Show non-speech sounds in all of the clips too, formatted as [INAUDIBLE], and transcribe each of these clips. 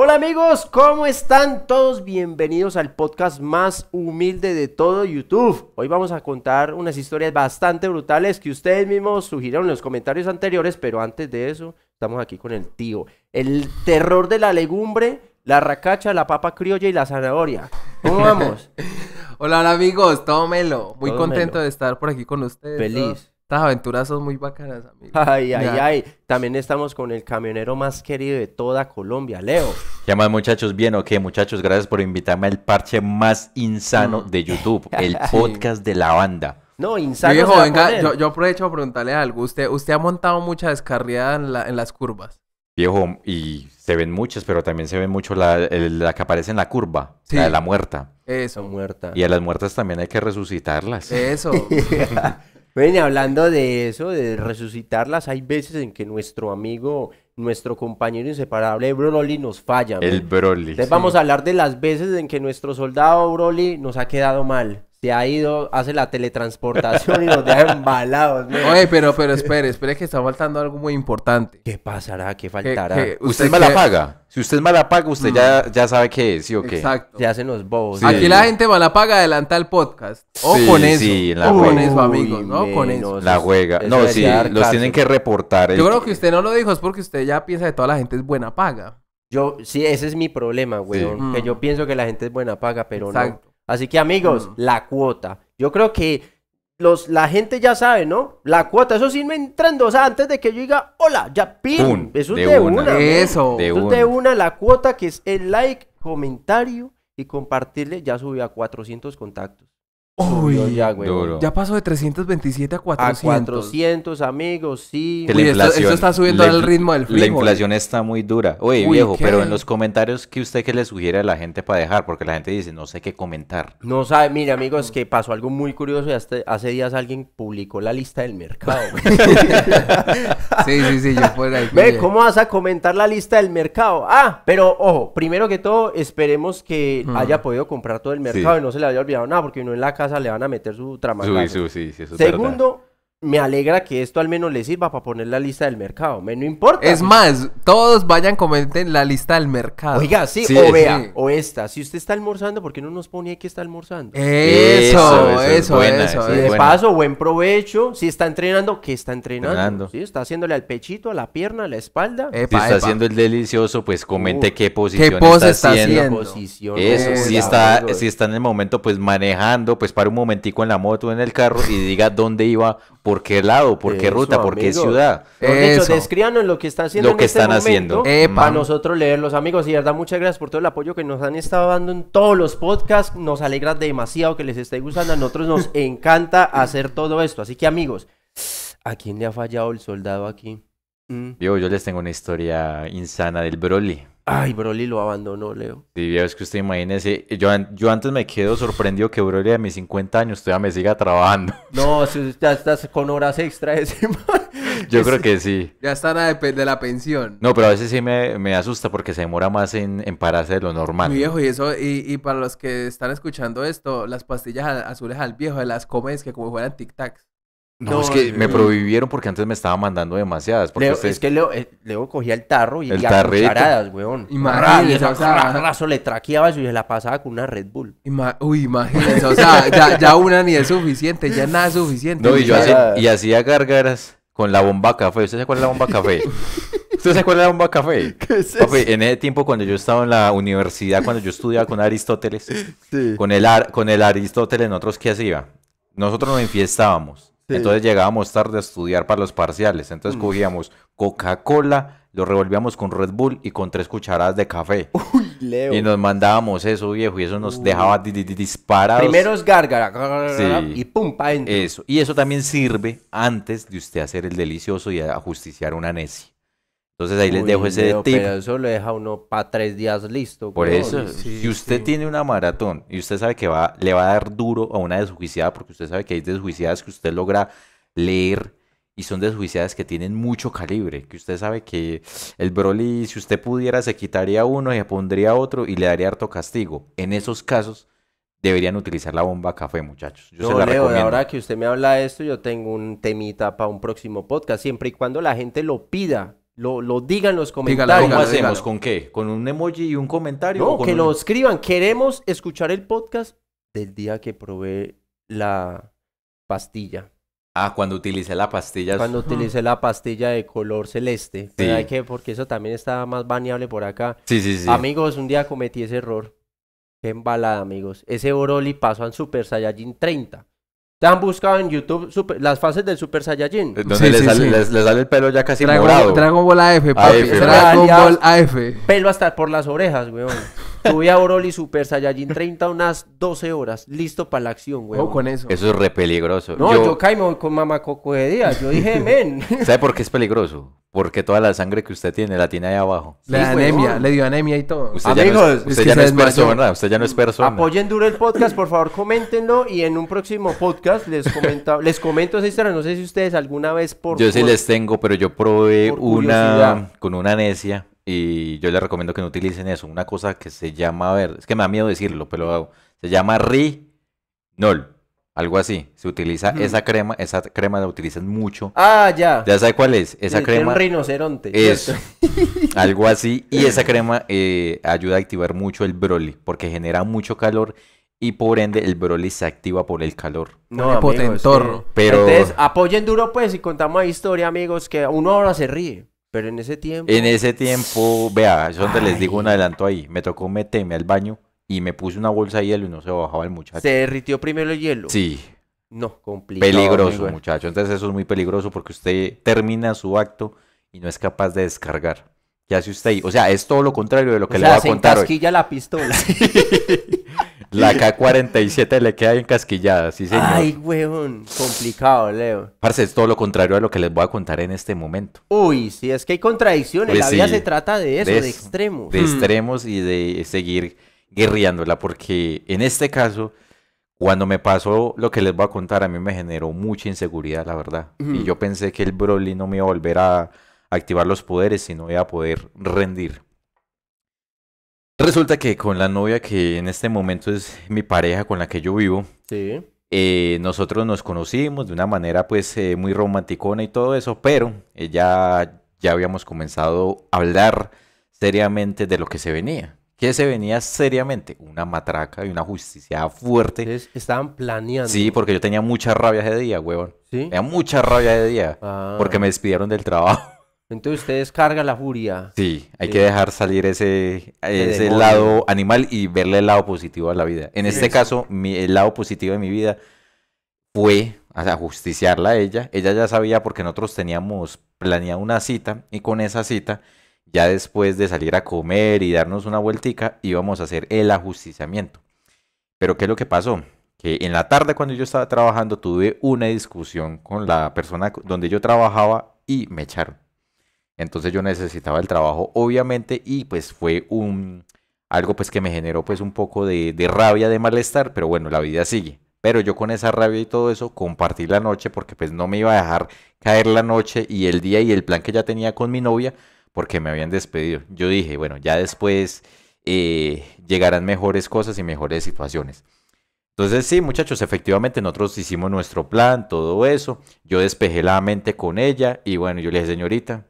Hola amigos, ¿cómo están todos? Bienvenidos al podcast más humilde de todo YouTube. Hoy vamos a contar unas historias bastante brutales que ustedes mismos sugirieron en los comentarios anteriores, pero antes de eso estamos aquí con el tío. El terror de la legumbre, la racacha, la papa criolla y la zanahoria. ¿Cómo vamos? [LAUGHS] hola, amigos, tómelo. Muy contento de estar por aquí con ustedes. Feliz. Estas aventuras son muy bacanas, amigo. Ay, ay, ay. También estamos con el camionero más querido de toda Colombia, Leo. ¿Qué más, muchachos? Bien, ok, muchachos, gracias por invitarme al parche más insano mm. de YouTube, [LAUGHS] el podcast de la banda. No, insano. viejo, venga, yo, aprovecho para preguntarle algo. Usted, usted ha montado mucha descarriada en, las curvas. Viejo, y se ven muchas, pero también se ven mucho la, que aparece en la curva, la de la muerta. Eso. Muerta. Y a las muertas también hay que resucitarlas. Eso. [LAUGHS] [LAUGHS] Ven, hablando de eso, de resucitarlas, hay veces en que nuestro amigo, nuestro compañero inseparable Broly nos falla. El Broly. vamos a hablar de las veces en que nuestro soldado Broly nos ha quedado mal se ha ido, hace la teletransportación y nos deja [LAUGHS] embalados. Oye, pero, pero espere, espere que está faltando algo muy importante. ¿Qué pasará? ¿Qué faltará? usted, mal es mala paga. Si usted es mala paga, usted ya, mm. ya sabe qué es, ¿sí o qué? Exacto. Se hacen los bobos. Aquí la gente mala paga adelanta el podcast. O con eso. Sí, la o con eso, amigos. No con eso. La juega. no, sí, los tienen que reportar. Yo eh. creo que usted no lo dijo, es porque usted ya piensa que toda la gente es buena paga. Yo, sí, ese es mi problema, güey. Que mm. yo pienso que la gente es buena paga, pero no. Así que amigos, mm. la cuota. Yo creo que los, la gente ya sabe, ¿no? La cuota, eso sí me entrando, antes de que yo diga, hola, ya pin, eso es de, una. eso. de una, la cuota que es el like, comentario y compartirle, ya subí a 400 contactos. Uy, ya, güey. Ya pasó de 327 a 400. A 400, amigos, sí. está subiendo al ritmo del La inflación está muy dura. Oye, viejo, pero en los comentarios, ¿qué usted que le sugiere a la gente para dejar? Porque la gente dice, no sé qué comentar. No sabe, mire, amigos, que pasó algo muy curioso hace días alguien publicó la lista del mercado. [LAUGHS] sí, sí, sí, yo ahí. ¿cómo vas a comentar la lista del mercado? Ah, pero ojo, primero que todo, esperemos que mm. haya podido comprar todo el mercado y no se le haya olvidado nada, porque uno en la casa le van a meter su trama. Sí, sí, sí, Segundo, me alegra que esto al menos le sirva para poner la lista del mercado. Me no importa. Es más, todos vayan, comenten la lista del mercado. Oiga, sí, o vea, o esta. Si usted está almorzando, ¿por qué no nos pone que está almorzando? Eso, eso, eso. de paso, buen provecho. Si está entrenando, ¿qué está entrenando? Si Está haciéndole al pechito, a la pierna, a la espalda. si está haciendo el delicioso, pues comente qué posición está, haciendo. eso, si, está, si está en el momento, pues manejando, pues para un momentico en la moto, en el carro y diga dónde iba ¿Por qué lado? ¿Por qué ruta? ¿Por qué ciudad? De hecho, Eso. lo que están haciendo Lo que este están haciendo. para nosotros leerlos, amigos. Y de verdad, muchas gracias por todo el apoyo que nos han estado dando en todos los podcasts. Nos alegra demasiado que les esté gustando. A nosotros nos [LAUGHS] encanta hacer todo esto. Así que, amigos, ¿a quién le ha fallado el soldado aquí? Mm. yo les tengo una historia insana del Broly. Ay, Broly lo abandonó, Leo. Sí, es que usted imagínese. Yo, yo antes me quedo sorprendido que Broly de mis 50 años todavía me siga trabajando. [LAUGHS] No, ya estás con horas extra ese Yo creo que sí. Ya están de, de la pensión. No, pero a veces sí me, asusta porque se demora más en, en pararse de lo normal. Mi viejo, y eso, y, para los que están escuchando esto, las pastillas azules al viejo, de las comes que como fueran tic-tacs. No, es que me prohibieron porque antes me estaba mandando demasiadas. Es que luego eh, cogía el tarro y las cucharadas, weón. Y o sea, le traqueaba eso y se la pasaba con una Red Bull. Uy, imagínese, o sea, ya, una ni es suficiente, ya nada es suficiente. No, y yo hacía, y hacía con la bomba café. ¿Usted se acuerda de la bomba café? [LAUGHS] ¿Usted se acuerda de la bomba café? ¿Qué en ese tiempo cuando yo estaba en la universidad, cuando yo estudiaba con Aristóteles, con, el con el Aristóteles, nosotros qué hacía? Nosotros nos enfiestábamos. Entonces llegábamos tarde a estudiar para los parciales. Entonces mm. cogíamos Coca-Cola, lo revolvíamos con Red Bull y con tres cucharadas de café. [LAUGHS] Uy, Leo. Y nos mandábamos eso, viejo, y eso nos dejaba disparados. Primero es gárgara, y pum, pa' dentro. Eso. Y eso también sirve antes de usted hacer el delicioso y ajusticiar una necia. Entonces ahí les dejo ese tip. eso lo deja uno para tres días listo. Por eso, si usted tiene una maratón y usted sabe que va, le va a dar duro a una desjuiciada, porque usted sabe que hay desjuiciadas que usted logra leer y son desjuiciadas que tienen mucho calibre, que usted sabe que el Broly, si usted pudiera, se quitaría uno y pondría otro y le daría harto castigo. En esos casos deberían utilizar la bomba café, muchachos. Yo ahora que usted me habla de esto, yo tengo un temita para un próximo podcast, siempre y cuando la gente lo pida. Lo, lo digan los comentarios. ¿Cómo hacemos? ¿Con qué? ¿Con un emoji y un comentario? No, que lo escriban. Queremos escuchar el podcast del día que probé la pastilla. Ah, cuando utilicé la pastilla. Cuando ah. utilicé la pastilla de color celeste. que? Porque eso también estaba más baneable por acá. Sí, sí, sí. Amigos, un día cometí ese error. Qué embalada, amigos. Ese Oroli pasó a Super Saiyajin 30. ¿Te han buscado en YouTube las fases del Super Saiyajin. Entonces sí, sale, sale, el pelo ya casi morado. Dragon Ball F, papi. Pelo hasta por las orejas, weón. Tuve a Broly Super Saiyajin 30 unas 12 horas, listo para la acción, güey. con eso. Eso es re peligroso. No, yo, caíme caí con mamá coco de día. Yo dije, [LAUGHS] men. ¿Sabe por qué es peligroso? Porque toda la sangre que usted tiene la tiene ahí abajo. La anemia, le dio anemia y todo. Usted ya no usted ya no es persona, usted ya no es persona. Apoyen duro el podcast, por favor, coméntenlo y en un próximo podcast les, comenta, les comento esa historia. No sé si ustedes alguna vez por... Yo sí les tengo, pero yo probé una con una necia y yo les recomiendo que no utilicen eso. Una cosa que se llama, a ver, es que me da miedo decirlo, pero Se llama Rinol. Algo así. Se utiliza esa crema, esa crema la utilizan mucho. Ah, ya. Ya sabe cuál es. Esa crema. Un rinoceronte. Eso. [LAUGHS] algo así. Y [LAUGHS] esa crema eh, ayuda a activar mucho el Broly, porque genera mucho calor y por ende el Broly se activa por el calor. No, amigos. potentorro. Pero... Entonces, apoyen duro pues y contamos la historia, amigos, que uno ahora se ríe. Pero en ese tiempo. En ese tiempo, vea, eso donde les digo un adelanto ahí. Me tocó meterme al baño y me puse una bolsa de hielo y no se bajaba el muchacho. ¿Se derritió primero el hielo? Sí. No, complicado. Peligroso, muchacho. Entonces eso es muy peligroso porque usted termina su acto y no es capaz de descargar. Ya hace usted O sea, es todo lo contrario de lo que le voy a contar contar. Se la pistola. [LAUGHS] [LAUGHS] La K-47 le queda bien casquillada, sí señor. Ay, weón, complicado, Leo. Parce, es todo lo contrario a lo que les voy a contar en este momento. Uy, sí, es que hay contradicciones. Pues la vida se trata de eso, de, extremos. De hmm. extremos y de seguir guerreándola, porque en este caso, cuando me pasó lo que les voy a contar, a mí me generó mucha inseguridad, la verdad. Y hmm. yo pensé que el Broly no me iba a volver a activar los poderes, sino iba a poder rendir. Resulta que con la novia que en este momento es mi pareja con la que yo vivo, sí. Eh, nosotros nos conocimos de una manera pues eh, muy romanticona y todo eso, pero eh, ya, ya habíamos comenzado a hablar seriamente de lo que se venía. ¿Qué se venía seriamente? Una matraca y una justicia fuerte. estaban planeando. Sí, porque yo tenía mucha rabia ese día, huevón. Sí. Tenía mucha rabia de día. Ah. Porque me despidieron del trabajo. Entonces usted descarga la furia. Sí, hay que dejar salir ese, ese lado animal y verle el lado positivo a la vida. En este caso, el lado positivo de mi vida fue a justiciarla a ella. Ella ya sabía porque nosotros teníamos planeado una cita y con esa cita, ya después de salir a comer y darnos una vueltica, íbamos a hacer el ajusticiamiento. Pero ¿qué es lo que pasó? que en la tarde cuando yo estaba trabajando tuve una discusión con la persona donde yo trabajaba y me echaron. Entonces yo necesitaba el trabajo, obviamente, y pues fue un algo pues que me generó pues un poco de, rabia, de malestar, pero bueno, la vida sigue. Pero yo con esa rabia y todo eso compartí la noche porque pues no me iba a dejar caer la noche y el día y el plan que ya tenía con mi novia porque me habían despedido. Yo dije, bueno, ya después eh, llegarán mejores cosas y mejores situaciones. Entonces sí, muchachos, efectivamente nosotros hicimos nuestro plan, todo eso. Yo despejé la mente con ella y bueno, yo le dije, señorita,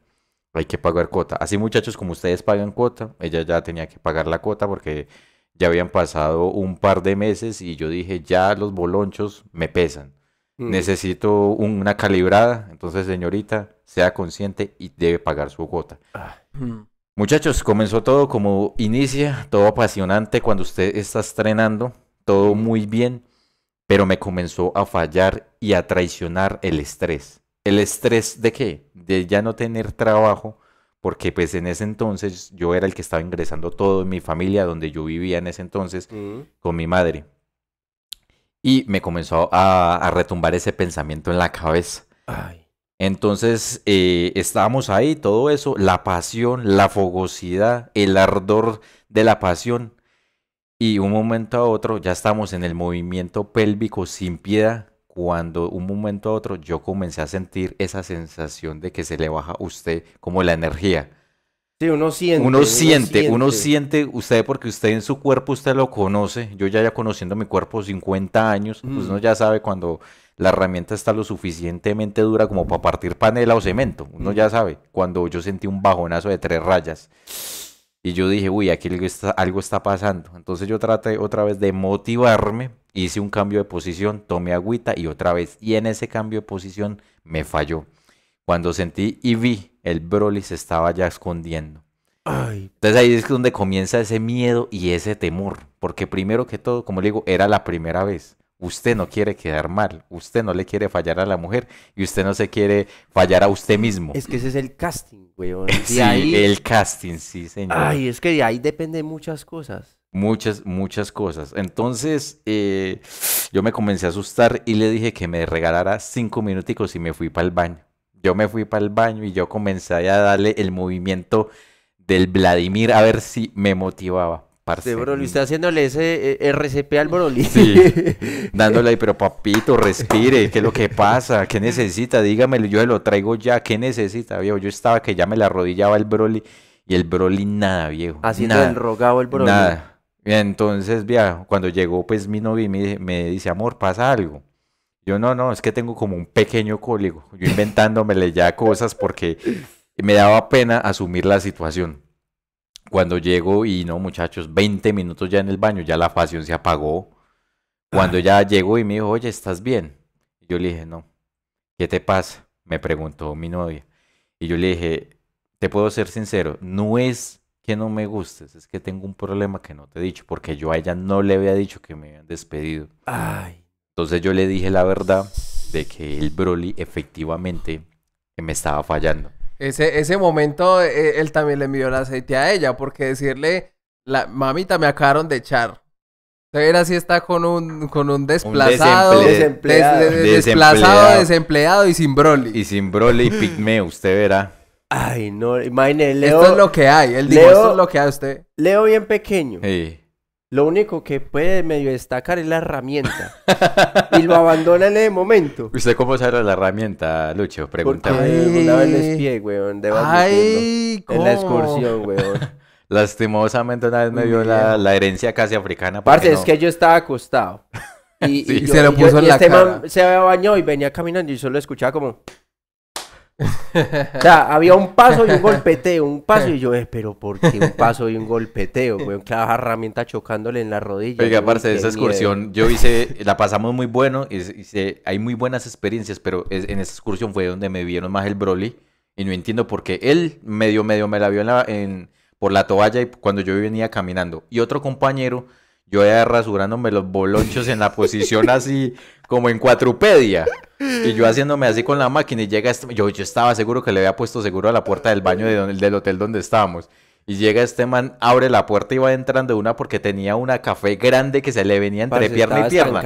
hay que pagar cuota. Así muchachos, como ustedes pagan cuota, ella ya tenía que pagar la cuota porque ya habían pasado un par de meses y yo dije, ya los bolonchos me pesan. Mm. Necesito una calibrada. Entonces, señorita, sea consciente y debe pagar su cuota. Ah. Mm. Muchachos, comenzó todo como inicia, todo apasionante cuando usted está estrenando, todo muy bien, pero me comenzó a fallar y a traicionar el estrés el estrés de qué? De ya no tener trabajo, porque pues en ese entonces yo era el que estaba ingresando todo en mi familia, donde yo vivía en ese entonces, con mi madre. Y me comenzó a, retumbar ese pensamiento en la cabeza. Entonces eh, estábamos ahí, todo eso, la pasión, la fogosidad, el ardor de la pasión. Y un momento a otro ya estamos en el movimiento pélvico sin piedad, cuando un momento a otro yo comencé a sentir esa sensación de que se le baja a usted como la energía. Sí, uno siente. Uno siente, uno siente, usted porque usted en su cuerpo, usted lo conoce. Yo ya, ya conociendo mi cuerpo 50 años, pues uno mm. ya sabe cuando la herramienta está lo suficientemente dura como para partir panela o cemento. Uno ya mm. sabe. Cuando yo sentí un bajonazo de tres rayas. Y yo dije, uy, aquí algo está, algo está pasando. Entonces yo traté otra vez de motivarme hice un cambio de posición, tomé agüita y otra vez. Y en ese cambio de posición me falló. Cuando sentí y vi, el Broly se estaba ya escondiendo. Ay. Entonces ahí es donde comienza ese miedo y ese temor. Porque primero que todo, como le digo, era la primera vez. Usted no quiere quedar mal, usted no le quiere fallar a la mujer y usted no se quiere fallar a usted mismo. Es que ese es el casting, weón. [LAUGHS] sí, el casting, sí, señor. Ay, es que de ahí depende muchas cosas. Muchas, muchas cosas. Entonces, eh, yo me comencé a asustar y le dije que me regalara cinco minuticos y me fui para el baño. Yo me fui para el baño y yo comencé a darle el movimiento del Vladimir a ver si me motivaba. Parce. De este Broly, está haciéndole ese eh, eh, RCP al Broly. Sí, [LAUGHS] dándole ahí, pero papito, respire, ¿qué es lo que pasa? ¿Qué necesita? Dígamelo, yo se lo traigo ya, ¿qué necesita? Viejo? Yo estaba que ya me la arrodillaba el Broly y el Broly nada, viejo. Haciendo nada, el rogado el Broly. Entonces, via cuando llegó, pues mi novia me, dice, amor, pasa algo. Yo, no, no, es que tengo como un pequeño cólico. Yo inventándomele ya cosas porque me daba pena asumir la situación. Cuando llego, y no, muchachos, 20 minutos ya en el baño, ya la pasión se apagó. Cuando ya llegó y me dijo, oye, ¿estás bien? Yo le dije, no. ¿Qué te pasa? Me preguntó mi novia. Y yo le dije, te puedo ser sincero, no es no me gustes, es que tengo un problema que no te he dicho, porque yo a ella no le había dicho que me habían despedido. Ay. Entonces yo le dije la verdad de que el Broly efectivamente me estaba fallando. Ese, ese momento eh, él también le envió el aceite a ella, porque decirle, la mamita me acabaron de echar. usted ver así está con un, con un desplazado, desempleado. desempleado. y sin Broly. Y sin Broly y usted verá. Ay, no, imagínese, Leo. Esto es lo que hay, él dijo, esto es lo que hay usted. Leo bien pequeño. Sí. Lo único que puede medio destacar es la herramienta. [LAUGHS] y lo abandona en el momento. ¿Usted cómo sabe la herramienta, Lucho? Pregúntame. una vez el pie, weón. Ay, ¿cómo? En la excursión, weón. [LAUGHS] Lastimosamente una vez me vio la, herencia casi africana. Aparte, es que yo estaba acostado. [LAUGHS] Y, se lo puso y en la este Man se bañó y venía caminando y solo escuchaba como... [LAUGHS] o sea, había un paso y un [LAUGHS] golpeteo, un paso y yo, eh, pero ¿por qué un paso y un golpeteo? Weón, cada herramienta chocándole en la rodilla. Oiga, de esa excursión yo hice, la pasamos muy bueno, Y hay muy buenas experiencias, pero en esa excursión fue donde me vieron más el Broly y no entiendo por qué él medio, medio me la vio en, por la toalla y cuando yo venía caminando. Y otro compañero yo ya rasurándome los bolonchos en la posición así, como en cuatrupedia. Y yo haciéndome así con la máquina y llega... Este... Yo, yo estaba seguro que le había puesto seguro a la puerta del baño del hotel donde estábamos. Y llega este man, abre la puerta y va entrando una porque tenía una café grande que se le venía entre pierna y pierna.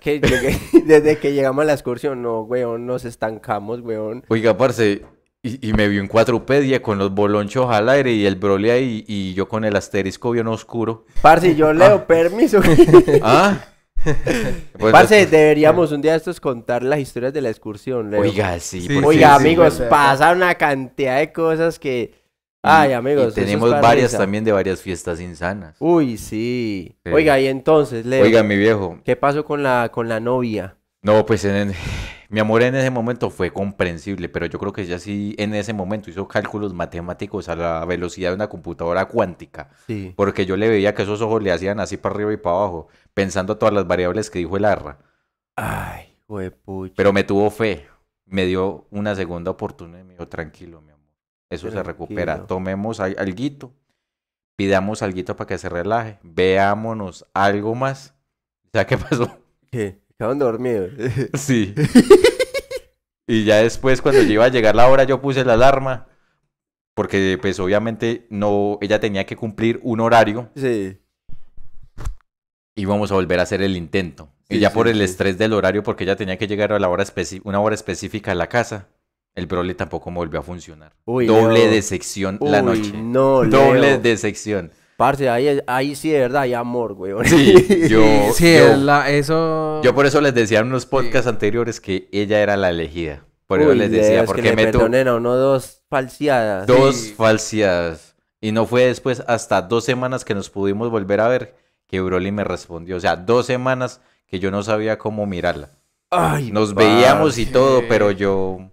que [LAUGHS] desde que llegamos a la excursión, no, weón, nos estancamos, weón. Oiga, parce, y, me vio en cuatrupedia con los bolonchos al aire y el Broly ahí y yo con el asterisco bien oscuro. Parce, yo leo, ah. permiso. [LAUGHS] ¿Ah? [LAUGHS] Pues Parce, deberíamos un día estos contar las historias de la excursión, Leo. Oiga, sí. oiga, amigos, pasa una cantidad de cosas que... Ay, amigos. tenemos varias también de varias fiestas insanas. Uy, sí. Oiga, y entonces, Leo. Oiga, mi viejo. ¿Qué pasó con la, con la novia? No, pues en... El... Mi amor en ese momento fue comprensible, pero yo creo que ella sí en ese momento hizo cálculos matemáticos a la velocidad de una computadora cuántica. Sí. Porque yo le veía que esos ojos le hacían así para arriba y para abajo, pensando todas las variables que dijo el arra. Ay, pucha. Pero me tuvo fe. Me dio una segunda oportunidad y me dijo, tranquilo, mi amor. Eso se recupera. Tomemos guito, pidamos alguito para que se relaje, veámonos algo más. ¿Ya qué pasó? ¿Qué? Estaban dormidos. [LAUGHS] Sí. [LAUGHS] y ya después, cuando iba a llegar la hora, yo puse la alarma. Porque, pues, obviamente, no, ella tenía que cumplir un horario. Sí. Y vamos a volver a hacer el intento. y ya por el estrés del horario, porque ella tenía que llegar a la hora una hora específica a la casa, el brole tampoco volvió a funcionar. Doble de sección la noche. No, Doble de sección. Parce, ahí, ahí sí de verdad hay amor, güey. [LAUGHS] Sí, yo, sí, eso... yo por eso les decía en unos podcasts anteriores que ella era la elegida. Por eso les decía, porque que me meto... Perdonen uno dos falseadas. Dos falseadas. Y no fue después, hasta dos semanas que nos pudimos volver a ver, que Broly me respondió. O sea, dos semanas que yo no sabía cómo mirarla. Ay, nos veíamos y todo, pero yo...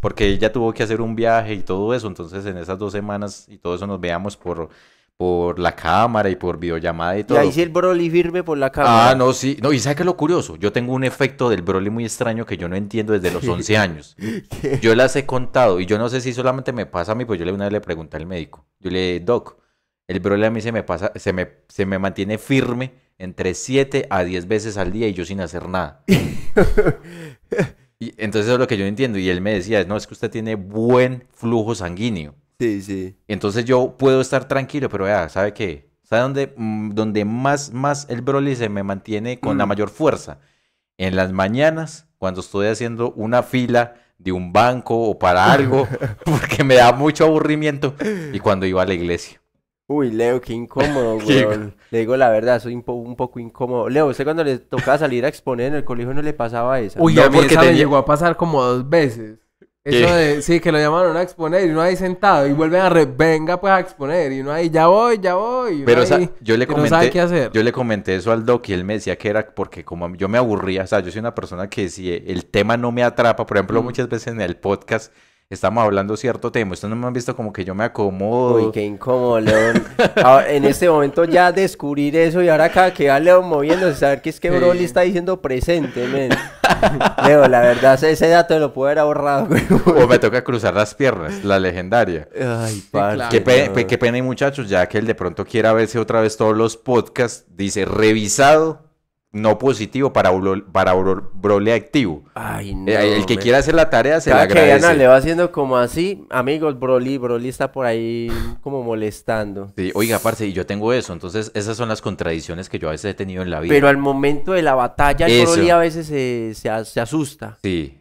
Porque ella tuvo que hacer un viaje y todo eso, entonces en esas dos semanas y todo eso nos veíamos por por la cámara y por videollamada y todo. Y ahí sí el Broly firme por la ah, cámara. Ah, no, sí. No, y sabe qué lo curioso? Yo tengo un efecto del Broly muy extraño que yo no entiendo desde los 11 años. [LAUGHS] yo las he contado y yo no sé si solamente me pasa a mí, pues yo una vez le pregunté al médico. Yo le dije, Doc, el Broly a mí se me, pasa, se me, se me mantiene firme entre 7 a 10 veces al día y yo sin hacer nada. [LAUGHS] y entonces es lo que yo entiendo. Y él me decía, no, es que usted tiene buen flujo sanguíneo. Sí, sí. Entonces yo puedo estar tranquilo, pero vea, ¿sabe qué? ¿Sabe dónde, mm, donde más, más el Broly se me mantiene con la mm. mayor fuerza? En las mañanas, cuando estoy haciendo una fila de un banco o para algo, [LAUGHS] [LAUGHS] porque me da mucho aburrimiento, y cuando iba a la iglesia. Uy, Leo, qué incómodo, [LAUGHS] weón. le digo la verdad, soy un, poco incómodo. Leo, usted cuando le tocaba salir a exponer en el colegio no le pasaba eso? Uy, no, a porque te llegó a pasar como dos veces. Eso de, sí, que lo llamaron a exponer y uno ahí sentado y vuelven a re, venga pues a exponer y uno ahí ya voy, ya voy. Pero yo le comenté, no hacer. yo le comenté eso al doc y él me decía que era porque como yo me aburría, o sea, yo soy una persona que si el tema no me atrapa, por ejemplo, muchas veces en el podcast estamos hablando cierto tema. Ustedes no me han visto como que yo me acomodo. Uy, qué incómodo, León. en este momento ya descubrir eso y ahora acá que va León moviéndose, saber que es que Broly está diciendo presentemente men. Leo, la verdad, ese dato lo puedo haber ahorrado, O me toca cruzar las piernas, la legendaria. Ay, para. Qué, pena, muchachos, ya que él de pronto quiera verse otra vez todos los podcasts, dice revisado no positivo para, para Broly activo. Ay, eh, no, el que quiera hacer la tarea se la que le va haciendo como así, amigos, Broly, Broly está por ahí como molestando. Sí, oiga, parce, y yo tengo eso, entonces esas son las contradicciones que yo a veces he tenido en la vida. Pero al momento de la batalla, Broly a veces se, se, se asusta. Sí,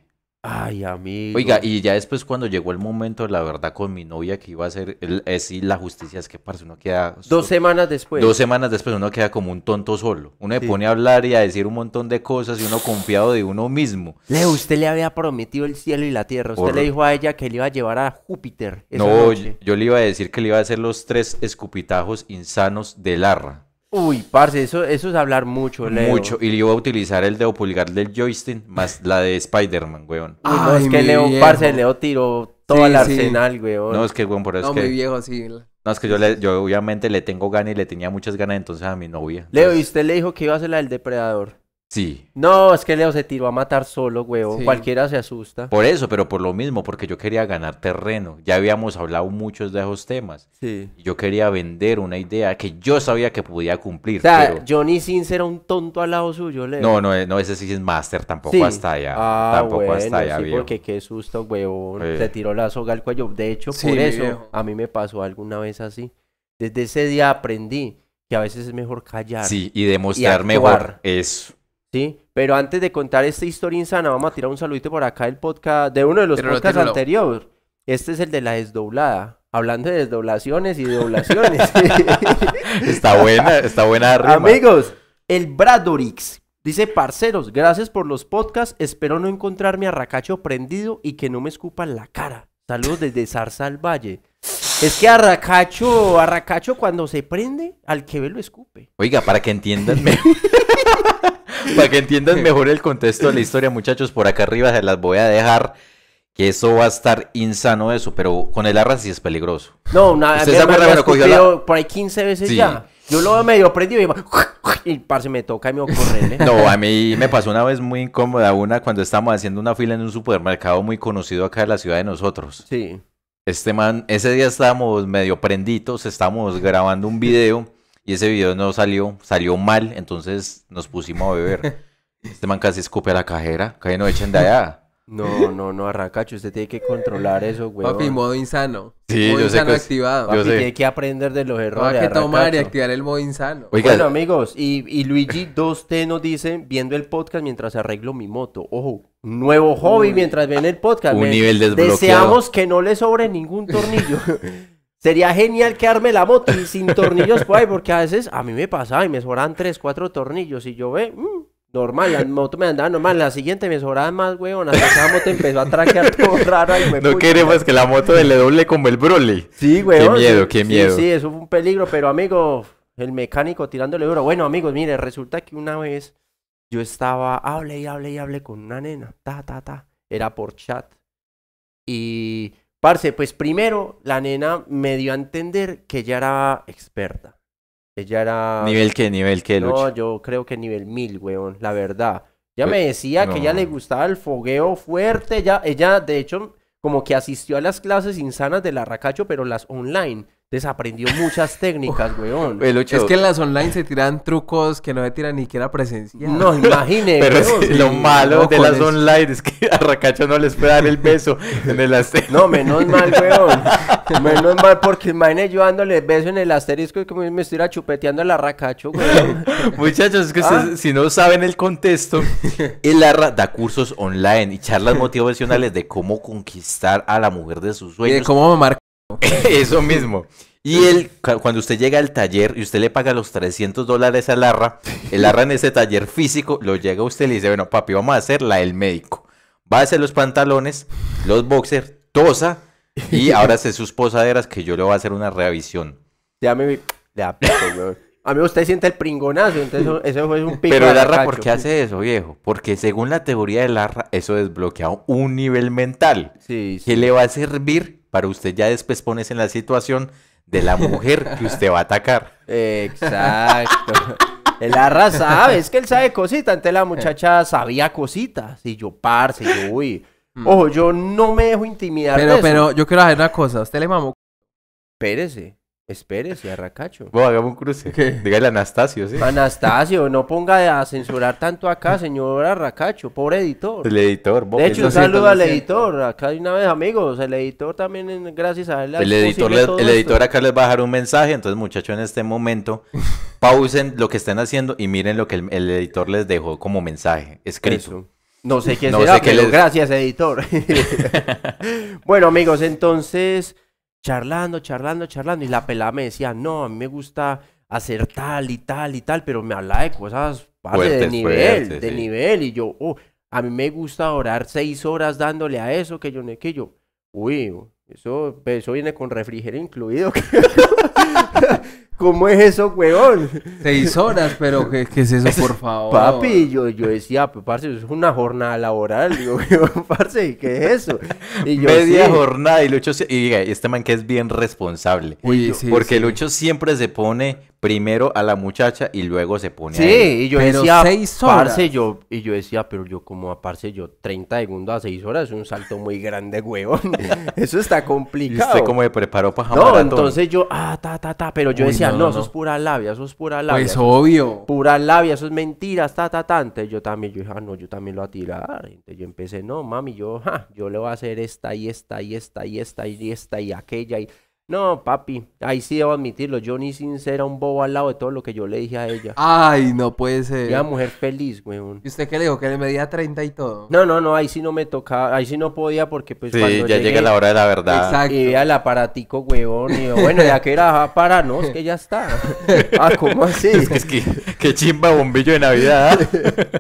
Ay, amigo. Oiga, y ya después cuando llegó el momento, la verdad, con mi novia que iba a ser, es la justicia es que parce, uno queda... Dos semanas después. Dos semanas después uno queda como un tonto solo. Uno se pone a hablar y a decir un montón de cosas y uno confiado de uno mismo. Leo, usted le había prometido el cielo y la tierra. Usted le dijo a ella que le iba a llevar a Júpiter. no, yo le iba a decir que le iba a hacer los tres escupitajos insanos de Larra. Uy, parce, eso, eso es hablar mucho, Leo. Mucho. Y yo voy a utilizar el dedo pulgar del joystick más la de Spider-Man, weón. no, es que Leo, viejo. parce, Leo tiró todo el arsenal, weón. No, es que, weón, por eso es que... No, muy viejo, sí. No, es que yo, le, yo obviamente le tengo ganas y le tenía muchas ganas entonces a mi novia. Leo, ¿y usted le dijo que iba a ser la del depredador? Sí. No, es que Leo se tiró a matar solo, huevón. Cualquiera se asusta. Por eso, pero por lo mismo, porque yo quería ganar terreno. Ya habíamos hablado muchos de esos temas. Sí. Yo quería vender una idea que yo sabía que podía cumplir. O sea, Johnny Sins era un tonto al lado suyo, Leo. No, no, no ese sí es master, tampoco hasta allá. Ah, tampoco bueno, sí, porque qué susto, huevón. Eh. Se tiró la soga al cuello. De hecho, por eso a mí me pasó alguna vez así. Desde ese día aprendí que a veces es mejor callar. Sí, y demostrar mejor eso. Sí, pero antes de contar esta historia insana, vamos a tirar un saludito por acá del podcast, de uno de los podcasts anteriores. Este es el de la desdoblada. Hablando de desdoblaciones y de doblaciones. [LAUGHS] está buena, está buena rima. Amigos, el Bradorix dice, parceros, gracias por los podcasts. Espero no encontrarme a Racacho prendido y que no me escupan la cara. Saludos desde Zarzal Valle. Es que Arracacho, Arracacho cuando se prende, al que ve lo escupe. Oiga, para que entiendan. [LAUGHS] Para que entiendan mejor el contexto de la historia, muchachos, por acá arriba se las voy a dejar. Que eso va a estar insano eso, pero con el arra sí es peligroso. No, nada, ¿Usted se por ahí 15 veces ya. Yo lo medio prendido y El [LAUGHS] Y parce me toca y me ocurre. ¿eh? No, a mí me pasó una vez muy incómoda una cuando estábamos haciendo una fila en un supermercado muy conocido acá de la ciudad de nosotros. Sí. Este man, ese día estábamos medio prenditos, estábamos grabando un video y ese video no salió, salió mal, entonces nos pusimos a beber. [LAUGHS] Este man casi escupe a la cajera, casi no echen de allá. No, no, no, Arrancacho, usted tiene que controlar eso, güey. Papi, modo insano. Sí, yo sé que activado. que aprender de los errores. hay que tomar y activar el modo insano. bueno, amigos, y, Luigi 2T nos dice, viendo el podcast mientras arreglo mi moto. Ojo, nuevo hobby mientras ven el podcast. Un nivel desbloqueado. Deseamos que no le sobre ningún tornillo. [LAUGHS] Sería genial quedarme la moto y sin tornillos por porque a veces a mí me pasaba y me sobraban tres, cuatro tornillos y yo ve, mm, normal, la moto me andaba normal, la siguiente me sobraban más, weón, hasta la moto empezó a traquear todo raro. Y me no queremos que la moto le doble como el Broly. Sí, weón. Qué miedo, qué miedo. Sí, sí, eso fue un peligro, pero amigo, el mecánico tirándole duro. Bueno, amigos, mire, resulta que una vez yo estaba, Hablé y hablé y hablé con una nena, ta, ta, ta, era por chat. Y Parce, pues primero la nena me dio a entender que ella era experta. Ella era... ¿Nivel qué? ¿Nivel qué, Lucho? No, yo creo que nivel mil, weón, la verdad. Ya me decía que ella le gustaba el fogueo fuerte. Ella, ella, de hecho, como que asistió a las clases insanas del Arracacho, pero las online desaprendió muchas técnicas, weón. Es que en las online se tiran trucos que no se tiran ni siquiera presencial. No, imagine. Pero lo malo de las online es que a Racacho no les puede dar el beso en el asterisco. No, menos mal, weón. [LAUGHS] Menos mal, porque imagínense yo dándole beso en el asterisco y que me estuviera chupeteando el Arracacho, weón. Muchachos, es que ah. si no saben el contexto, [LAUGHS] el Arra da cursos online y charlas [LAUGHS] motivacionales de cómo conquistar a la mujer de sus sueños. Y de cómo marcar. [LAUGHS] Eso mismo. Y él, cuando usted llega al taller y usted le paga los 300 dólares al arra, el arra en ese taller físico lo llega a usted y le dice, bueno, papi, vamos a hacer la del médico. Va a hacer los pantalones, los boxers, tosa y ahora hace sus posaderas que yo le voy a hacer una revisión. Ya pues, a mí usted siente el pringonazo, entonces eso, es un pico. Pero Larra, ¿por qué hace eso, viejo? Porque según la teoría de Larra, eso desbloquea un nivel mental. Sí, sí. Que le va a servir para usted ya después ponerse en la situación de la mujer que usted va a atacar. Exacto. El Larra sabe, es que él sabe cositas. Antes la muchacha sabía cositas. Si yo, si yo, uy. Mm. Ojo, yo no me dejo intimidar. Pero, pero yo quiero hacer una cosa. Usted le mamó. Espérese. Espérese, arracacho. Bueno, hagamos un cruce. [LAUGHS] Diga a Anastasio, ¿sí? Anastasio, no ponga a censurar tanto acá, señor arracacho, pobre editor. El editor, vos. De hecho, un saludo al editor. Acá hay una vez, amigos, el editor también, gracias a él. El editor, el editor acá les va a dejar un mensaje, entonces, muchachos, en este momento, [LAUGHS] pausen lo que estén haciendo y miren lo que el, editor les dejó como mensaje escrito. No sé qué no sé gracias, editor. [LAUGHS] bueno, amigos, entonces charlando, charlando, charlando. Y la pelada me decía, no, a mí me gusta hacer tal y tal y tal, pero me hablaba de cosas de nivel, de nivel. Y yo, oh, a mí me gusta orar seis horas dándole a eso, que yo que yo, uy, eso, eso viene con refrigerio incluido. [LAUGHS] [LAUGHS] ¿Cómo es eso, huevón? Seis horas, pero [LAUGHS] ¿qué, es eso, por favor? Papi, yo, yo decía, parce, es una jornada laboral. Digo, [LAUGHS] parce, ¿qué es eso? Media jornada y Lucho... Y, este man que es bien responsable. Uy, porque Lucho siempre se pone primero a la muchacha y luego se pone sí, a Sí, y yo decía, seis Parce, yo, y yo decía, pero yo como parce, yo 30 segundos a 6 horas es un salto muy grande, [LAUGHS] huevón. [LAUGHS] Eso está complicado. ¿Y usted cómo me preparó para No, entonces yo, ah, ta, ta, ta, pero yo decía, no, eso es pura labia, eso es pura pues labia. Pues obvio. Pura labia, eso es mentira, ta, ta, ta. Entonces yo también, yo dije, ah, no, yo también lo voy a tirar. Entonces yo empecé, no, mami, yo, yo le voy a hacer esta y esta y esta y esta y esta y aquella y... No, papi, ahí sí debo admitirlo. Yo ni Sincera un bobo al lado de todo lo que yo le dije a ella. Ay, no puede ser. Era mujer feliz, weón. ¿Y usted qué le dijo? Que le medía 30 y todo. No, no, no, ahí sí no me tocaba, ahí sí no podía porque pues sí, ya llega la hora de la verdad. Exacto. Y vea el aparatico, weón. Y yo, bueno, ya que era para, no, es que ya está. [LAUGHS] ah, ¿cómo así? Es que, que qué chimba bombillo de Navidad.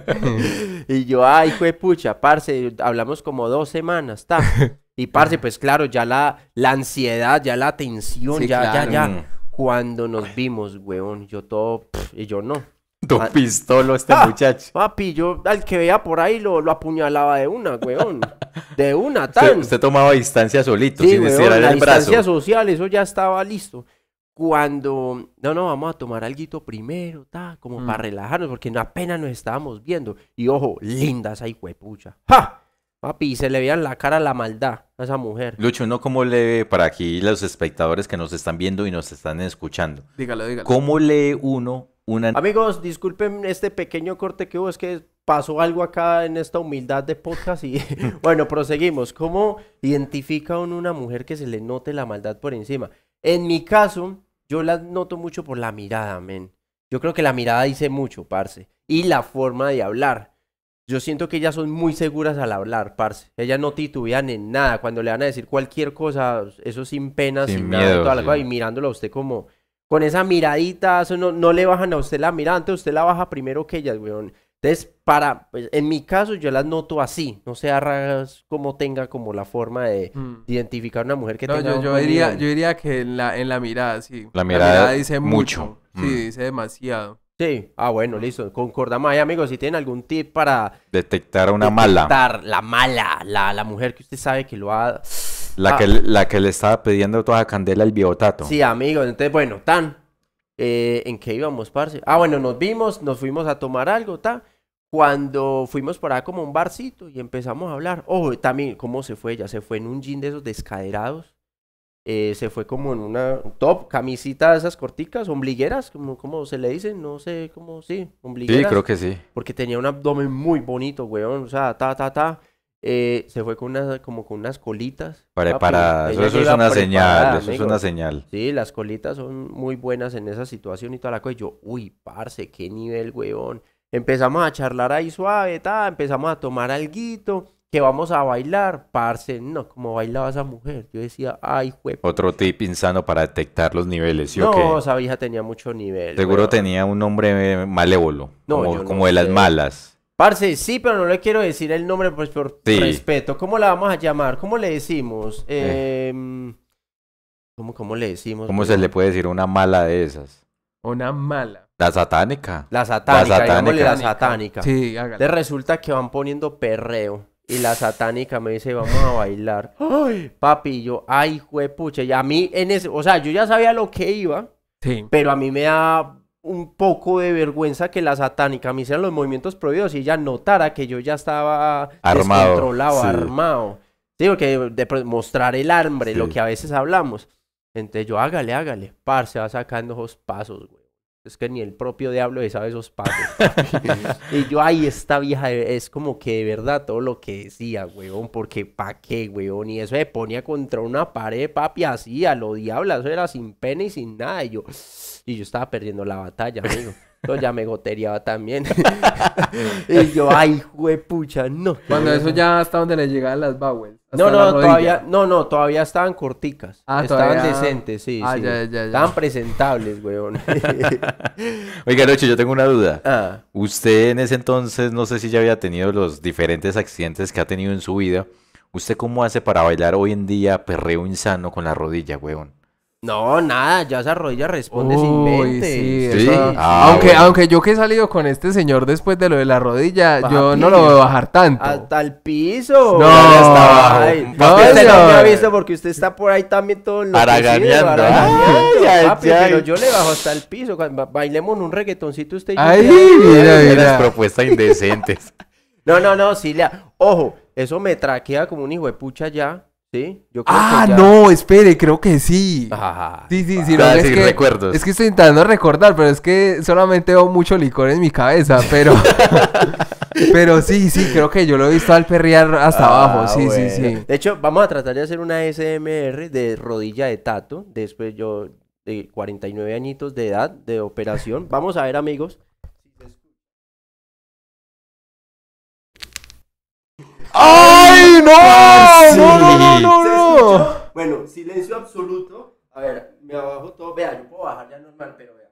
¿ah? [LAUGHS] y yo, ay, fue pucha, parce, hablamos como dos semanas, está. [LAUGHS] Y parce, pues claro, ya la, la ansiedad, ya la tensión, ya, ya, ya. Cuando nos vimos, weón, yo todo, y yo no. Tu ah, pistolo este ah, muchacho. Papi, yo al que vea por ahí lo, lo apuñalaba de una, weón. De una, tan. Usted, tomaba distancia solito, si sin weón, el brazo. distancia social, eso ya estaba listo. Cuando, no, no, vamos a tomar algo primero, ta, como para mm. relajarnos, porque apenas nos estábamos viendo. Y ojo, lindas ahí, huepucha. ¡Ja! Papi, se le veía en la cara la maldad a esa mujer. Lucho, ¿no cómo lee para aquí los espectadores que nos están viendo y nos están escuchando? Dígalo, dígalo. ¿Cómo lee uno una... Amigos, disculpen este pequeño corte que hubo, es que pasó algo acá en esta humildad de podcast y [LAUGHS] bueno, proseguimos. ¿Cómo identifica uno una mujer que se le note la maldad por encima? En mi caso, yo la noto mucho por la mirada, Amén Yo creo que la mirada dice mucho, parce. Y la forma de hablar. Yo siento que ellas son muy seguras al hablar, parce. Ellas no titubean en nada. Cuando le van a decir cualquier cosa, eso sin pena, sin, miedo, nada, y mirándolo a usted como con esa miradita, eso no, le bajan a usted la mirada, usted la baja primero que ellas, weón. Entonces, para, pues, en mi caso, yo las noto así, no sé como tenga como la forma de identificar mm. identificar una mujer que no, Yo, diría, yo diría que en la, en la mirada, sí. La mirada, dice mucho. Sí, mm. dice demasiado. Sí, ah, bueno, ah. listo. Concordamos ahí, amigos. Si tienen algún tip para detectar una mala. detectar La mala, la, la mujer que usted sabe que lo ha. La, ah. que, la que le estaba pidiendo toda candela el biotato. Sí, amigos. Entonces, bueno, tan. Eh, ¿En qué íbamos, parce? Ah, bueno, nos vimos, nos fuimos a tomar algo, tan. Cuando fuimos por ahí como un barcito y empezamos a hablar. Ojo, también, ¿cómo se fue? Ya se fue en un jean de esos descaderados. Eh, se fue como en una top, camisita de esas corticas, ombligueras, como, como se le dice, no sé cómo, sí, ombligueras. Sí, creo que sí. Porque tenía un abdomen muy bonito, weón, o sea, ta, ta, ta. Eh, se fue con unas, como con unas colitas. para eso, eso es una señal, eso es una señal. Sí, las colitas son muy buenas en esa situación y toda la cosa. Y yo, uy, parce, qué nivel, weón. Empezamos a charlar ahí suave, ta, empezamos a tomar alguito que vamos a bailar, parce, no, como bailaba esa mujer. Yo decía, ay, juez. Otro tip insano para detectar los niveles, ¿sí no, o esa vieja tenía mucho nivel. Seguro tenía un nombre eh, malévolo, no, como, de las malas. Parce, sí, pero no le quiero decir el nombre pues, por respeto. ¿Cómo la vamos a llamar? ¿Cómo le decimos? Eh. Em, ¿cómo, ¿Cómo le decimos? ¿Cómo pues se le puede decir una mala de esas? Una mala. La satánica. La satánica, la satánica. la satánica. Sí, hágale. Le resulta que van poniendo perreo y la satánica me dice, vamos a bailar. Ay, papi, yo, ay, juepuche. Y a mí, en ese, o sea, yo ya sabía lo que iba, sí. pero a mí me da un poco de vergüenza que la satánica me hiciera los movimientos prohibidos y ella notara que yo ya estaba armado, descontrolado, armado. Sí, porque de, mostrar el hambre, lo que a veces hablamos. Entonces yo, hágale, hágale. Par, se va sacando esos pasos, güey. Es que ni el propio diablo sabe esos pasos. [LAUGHS] y yo, ahí esta vieja es como que de verdad todo lo que decía, weón, porque pa' qué, weón. Y eso se ponía contra una pared, papi, así, a lo diablo, eso era sin pena y sin nada. Y yo, y yo estaba perdiendo la batalla, amigo. [LAUGHS] Entonces ya me gotería también. [LAUGHS] y yo, ay, pucha, no. Cuando eso ya hasta donde le llegaban las bowels. No, no, todavía, no, no, todavía estaban corticas. Ah, estaban decentes, sí, ah, Estaban presentables, weón. [LAUGHS] Oiga, noche yo tengo una duda. Ah. Usted en ese entonces, no sé si ya había tenido los diferentes accidentes que ha tenido en su vida. ¿Usted cómo hace para bailar hoy en día perreo insano con la rodilla, weón? No, nada, ya esa rodilla responde sin mente. Sí, ¿Sí? aunque, ah, aunque yo que he salido con este señor después de lo de la rodilla, yo no lo voy a bajar tanto. Hasta el piso. No, está no, usted no me ha visto porque usted está por ahí también todo lo Araganeando. ¿ah? pero [LAUGHS] yo le bajo hasta el piso. Bailemos un reggaetoncito usted y yo. Ay, mira, mira. propuestas indecentes. [LAUGHS] no, no, no, sí, Ojo, eso me traquea como un hijo de pucha ya. ¿Sí? Yo ah, no, espere, creo que sí. Ajá. sí, sí, sí. Ah, es, que, es que estoy intentando recordar, pero es que solamente veo mucho licor en mi cabeza, pero... [LAUGHS] pero sí, sí, creo que yo lo he visto al perrear hasta ah, abajo, sí, sí, sí. De hecho, vamos a tratar de hacer una SMR de rodilla de tato, después yo de 49 añitos de edad, de operación. Vamos a ver, amigos. ¡Ay, no! Bueno, silencio absoluto. A ver, me abajo todo. Vea, yo puedo bajar ya normal, pero vea.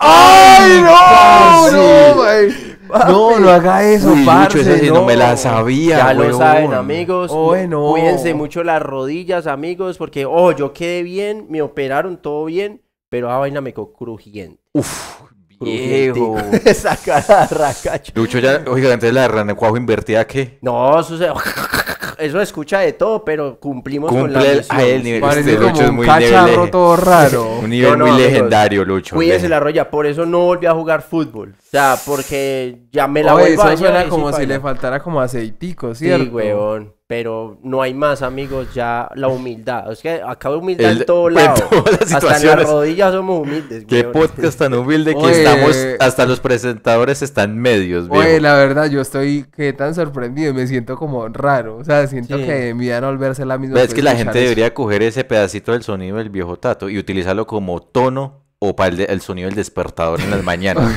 ¡Ay, no! No, güey. no, no, haga eso, Uy, parce. Lucho, sí no. me la sabía, Ya lo saben, amigos. Oh, no. Cuídense mucho las rodillas, amigos, porque, oh, yo quedé bien, me operaron todo bien, pero la ah, vaina me quedó crujiente. Uf, Viejo. [LAUGHS] Esa cara de racacho. Lucho ya, oiga, antes la de Cuajo invertida, ¿qué? No, eso se... [LAUGHS] eso escucha de todo, pero cumplimos con la misión. A él, nivel Parece este, Lucho es muy cacharro raro. [LAUGHS] Un nivel muy legendario, Lucho. Cuídense la roya, por eso no volví a jugar fútbol. O sea, porque ya me la Oye, vuelvo eso suena como si le faltara como aceitico, ¿cierto? Sí, huevón pero no hay más, amigos, ya la humildad. Es que acabo humildad en todo [LAUGHS] lado. En todas hasta en las rodillas somos humildes. Qué podcast tan humilde que estamos, hasta los presentadores están medios. güey. la verdad, yo estoy Qué tan sorprendido, me siento como raro. O sea, siento que mi vida no volverse la misma. es que la gente debería coger ese pedacito del sonido del viejo Tato y utilizarlo como tono o para el, sonido del despertador en las mañanas.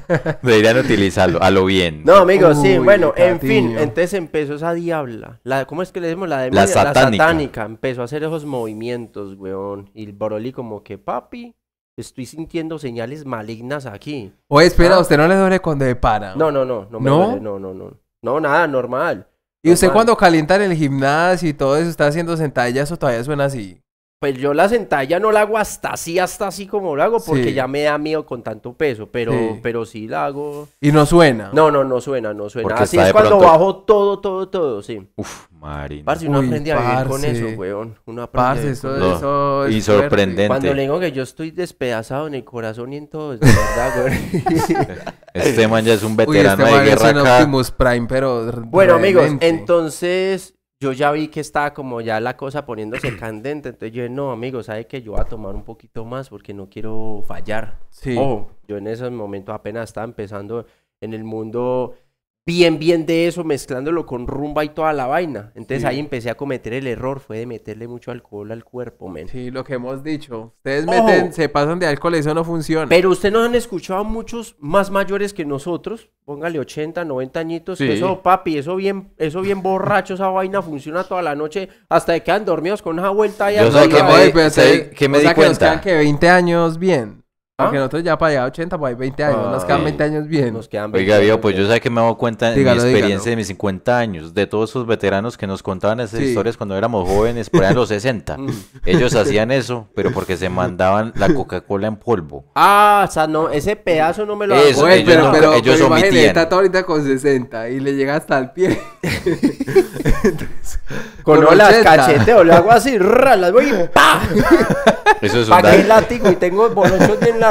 [LAUGHS] Deberían utilizarlo, a lo bien. No, amigos, sí, bueno, en fin, entonces empezó esa diabla. La, ¿Cómo es que le decimos la de La satánica. Empezó a hacer esos movimientos, weón. Y el Boroli como que, papi, estoy sintiendo señales malignas aquí. Oye, espera, ah. usted no le duele cuando le para? No, no, no, no me ¿No? Duele, no, no, no. No, nada, normal. ¿Y usted cuando calienta en el gimnasio y todo eso, está haciendo sentadillas o todavía suena así? pues yo la sentalla no la hago hasta así, hasta así como lo hago, porque ya me da miedo con tanto peso, pero sí. pero sí la hago. ¿Y no suena? No, no, no suena, no suena. así es cuando bajo todo, todo, todo, sí. Uf, marina. Parce, uno aprende a vivir con eso, weón. Uno aprende parce, eso, eso es Y sorprendente. Cuando le digo que yo estoy despedazado en el corazón y en todo, es verdad, [LAUGHS] este man ya es un veterano Uy, este de man guerra es Optimus Prime, pero Bueno, amigos, entonces yo ya vi que estaba como ya la cosa poniéndose [CLEARS THROAT] candente, entonces yo no, amigo, ¿sabe que yo voy a tomar un poquito más porque no quiero fallar? Sí. yo en esos momentos apenas estaba empezando en el mundo bien, bien de eso, mezclándolo con rumba y toda la vaina. Entonces ahí empecé a cometer el error, fue de meterle mucho alcohol al cuerpo, men. Sí, lo que hemos dicho. Ustedes meten, se pasan de alcohol, y eso no funciona. Pero ustedes nos han escuchado a muchos más mayores que nosotros, póngale 80, 90 añitos, que eso, papi, eso bien, eso bien borracho, esa vaina funciona toda la noche, hasta que quedan dormidos con una vuelta y Yo sé que me, di cuenta. que 20 años bien. ¿Ah? Porque nosotros ya para allá 80, pues hay 20 años, nos quedan 20 ah, años bien. Nos quedan 20 Oiga, viejo, pues yo sé que me hago cuenta mi experiencia de mis 50 años, de todos esos veteranos que nos contaban esas historias cuando éramos jóvenes, por allá los 60. Mm. Ellos hacían eso, pero porque se mandaban la Coca-Cola en polvo. Ah, o sea, no, ese pedazo no me lo eso, hago. Ellos, pero, no, pero, ellos pero imagínate, está ahorita con 60 y le llega hasta el pie. Entonces, [LAUGHS] con, con las O le hago así, ra, las voy y ¡pa! Eso es un el látigo y tengo bolos en la